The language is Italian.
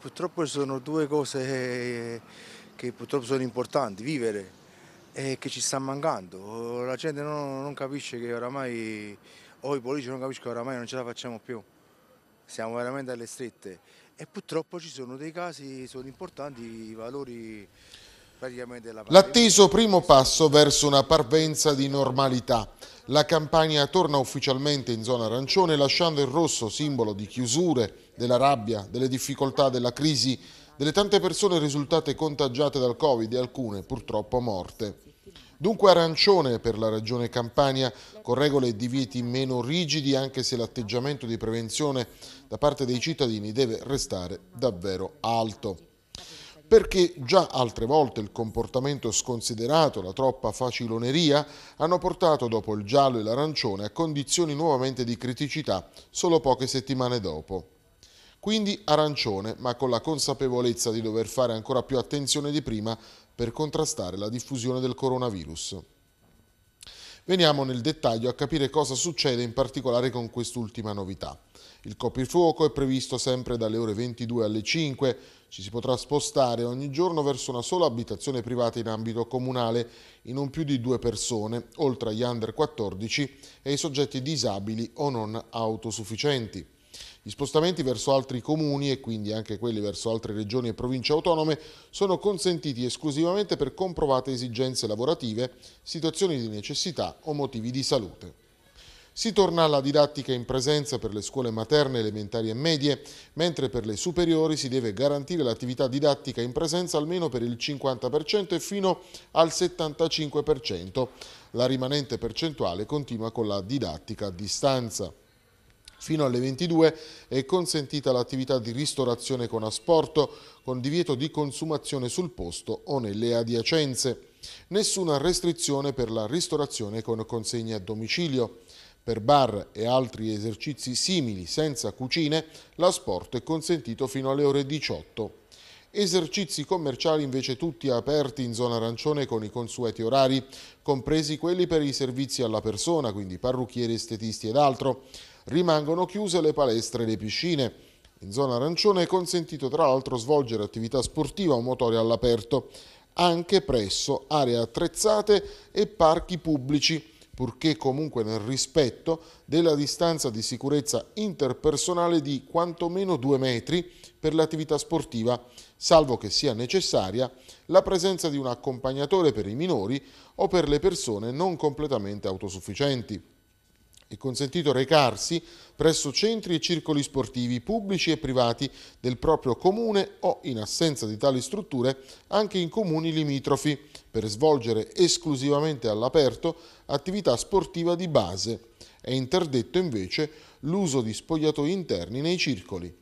Purtroppo ci sono due cose che purtroppo sono importanti, vivere e che ci sta mancando. La gente non, non capisce che oramai, o i politici non capiscono che oramai non ce la facciamo più, siamo veramente alle strette e purtroppo ci sono dei casi, sono importanti i valori praticamente della L'atteso primo passo verso una parvenza di normalità. La campagna torna ufficialmente in zona arancione lasciando il rosso simbolo di chiusure della rabbia, delle difficoltà, della crisi, delle tante persone risultate contagiate dal Covid e alcune purtroppo morte. Dunque arancione per la Regione Campania, con regole e divieti meno rigidi, anche se l'atteggiamento di prevenzione da parte dei cittadini deve restare davvero alto. Perché già altre volte il comportamento sconsiderato, la troppa faciloneria, hanno portato dopo il giallo e l'arancione a condizioni nuovamente di criticità solo poche settimane dopo. Quindi arancione, ma con la consapevolezza di dover fare ancora più attenzione di prima per contrastare la diffusione del coronavirus. Veniamo nel dettaglio a capire cosa succede in particolare con quest'ultima novità. Il coprifuoco è previsto sempre dalle ore 22 alle 5, ci si potrà spostare ogni giorno verso una sola abitazione privata in ambito comunale in non più di due persone, oltre agli under 14 e ai soggetti disabili o non autosufficienti. Gli spostamenti verso altri comuni e quindi anche quelli verso altre regioni e province autonome sono consentiti esclusivamente per comprovate esigenze lavorative, situazioni di necessità o motivi di salute. Si torna alla didattica in presenza per le scuole materne, elementari e medie, mentre per le superiori si deve garantire l'attività didattica in presenza almeno per il 50% e fino al 75%. La rimanente percentuale continua con la didattica a distanza. Fino alle 22 è consentita l'attività di ristorazione con asporto, con divieto di consumazione sul posto o nelle adiacenze. Nessuna restrizione per la ristorazione con consegne a domicilio. Per bar e altri esercizi simili senza cucine, l'asporto è consentito fino alle ore 18. Esercizi commerciali invece tutti aperti in zona arancione con i consueti orari, compresi quelli per i servizi alla persona, quindi parrucchieri, estetisti ed altro. Rimangono chiuse le palestre e le piscine. In zona arancione è consentito tra l'altro svolgere attività sportiva o motoria all'aperto, anche presso aree attrezzate e parchi pubblici purché comunque nel rispetto della distanza di sicurezza interpersonale di quantomeno due metri per l'attività sportiva, salvo che sia necessaria la presenza di un accompagnatore per i minori o per le persone non completamente autosufficienti. È consentito recarsi presso centri e circoli sportivi pubblici e privati del proprio comune o, in assenza di tali strutture, anche in comuni limitrofi, per svolgere esclusivamente all'aperto attività sportiva di base. È interdetto invece l'uso di spogliatoi interni nei circoli.